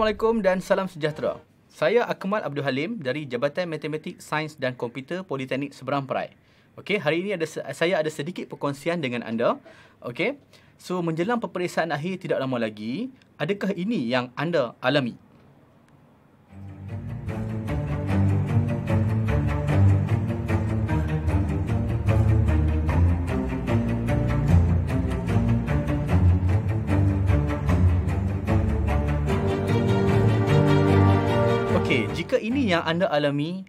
Assalamualaikum dan salam sejahtera. Saya Akmal Abdul Halim dari Jabatan Matematik, Sains dan Komputer Politeknik Seberang Perai. Okey, hari ini ada saya ada sedikit perkongsian dengan anda. Okey. So, menjelang peperiksaan akhir tidak lama lagi, adakah ini yang anda alami? Okey, jika ini yang anda alami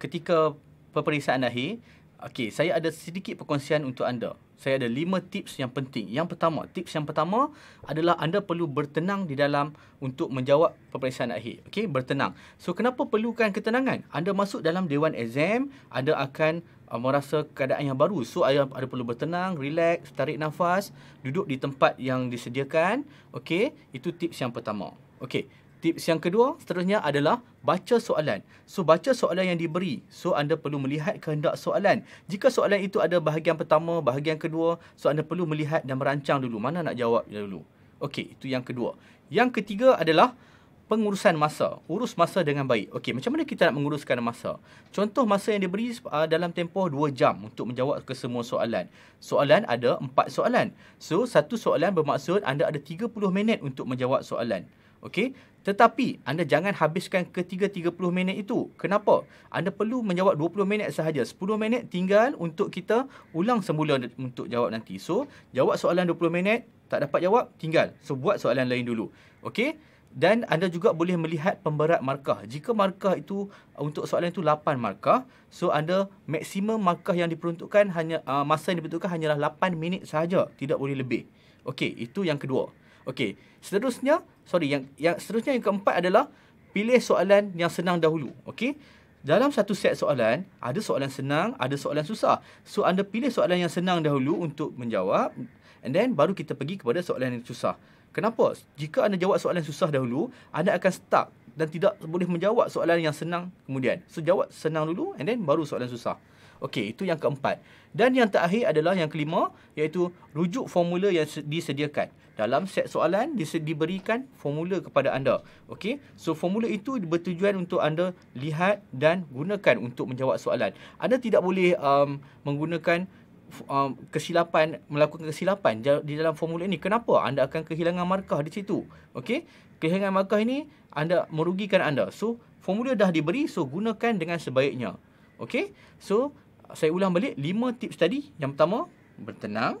ketika peperiksaan akhir, okey, saya ada sedikit perkongsian untuk anda. Saya ada lima tips yang penting. Yang pertama, tips yang pertama adalah anda perlu bertenang di dalam untuk menjawab peperiksaan akhir. Okey, bertenang. So, kenapa perlukan ketenangan? Anda masuk dalam dewan exam, anda akan uh, merasa keadaan yang baru. So, anda, anda perlu bertenang, relax, tarik nafas, duduk di tempat yang disediakan. Okey, itu tips yang pertama. Okey, Tips yang kedua seterusnya adalah baca soalan. So baca soalan yang diberi. So anda perlu melihat kehendak soalan. Jika soalan itu ada bahagian pertama, bahagian kedua, so anda perlu melihat dan merancang dulu mana nak jawab dulu. Okey, itu yang kedua. Yang ketiga adalah pengurusan masa. Urus masa dengan baik. Okey, macam mana kita nak menguruskan masa? Contoh masa yang diberi uh, dalam tempoh 2 jam untuk menjawab ke semua soalan. Soalan ada 4 soalan. So, satu soalan bermaksud anda ada 30 minit untuk menjawab soalan. Okey, tetapi anda jangan habiskan ketiga 30 minit itu. Kenapa? Anda perlu menjawab 20 minit sahaja. 10 minit tinggal untuk kita ulang semula untuk jawab nanti. So, jawab soalan 20 minit, tak dapat jawab, tinggal. So, buat soalan lain dulu. Okey? dan anda juga boleh melihat pemberat markah. Jika markah itu uh, untuk soalan itu 8 markah, so anda maksimum markah yang diperuntukkan hanya uh, masa yang diperuntukkan hanyalah 8 minit sahaja, tidak boleh lebih. Okey, itu yang kedua. Okey, seterusnya, sorry, yang yang seterusnya yang keempat adalah pilih soalan yang senang dahulu. Okey. Dalam satu set soalan, ada soalan senang, ada soalan susah. So anda pilih soalan yang senang dahulu untuk menjawab and then baru kita pergi kepada soalan yang susah. Kenapa? Jika anda jawab soalan susah dahulu, anda akan stuck dan tidak boleh menjawab soalan yang senang kemudian. So, jawab senang dulu and then baru soalan susah. Okey, itu yang keempat. Dan yang terakhir adalah yang kelima iaitu rujuk formula yang disediakan. Dalam set soalan diberikan formula kepada anda. Okey, so formula itu bertujuan untuk anda lihat dan gunakan untuk menjawab soalan. Anda tidak boleh um, menggunakan um, kesilapan melakukan kesilapan di dalam formula ini kenapa anda akan kehilangan markah di situ okey kehilangan markah ini anda merugikan anda so formula dah diberi so gunakan dengan sebaiknya okey so saya ulang balik lima tips tadi yang pertama bertenang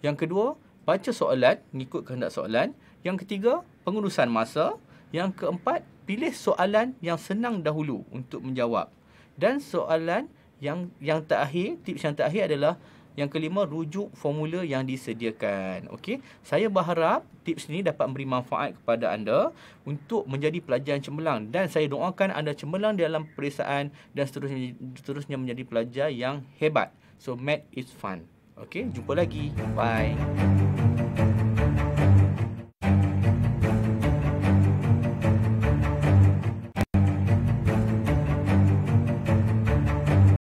yang kedua baca soalan mengikut kehendak soalan yang ketiga pengurusan masa yang keempat pilih soalan yang senang dahulu untuk menjawab dan soalan yang yang terakhir tips yang terakhir adalah yang kelima rujuk formula yang disediakan. Okey, saya berharap tips ini dapat memberi manfaat kepada anda untuk menjadi pelajar yang cemerlang dan saya doakan anda cemerlang dalam perisaan dan seterusnya seterusnya menjadi pelajar yang hebat. So math is fun. Okey, jumpa lagi. Bye.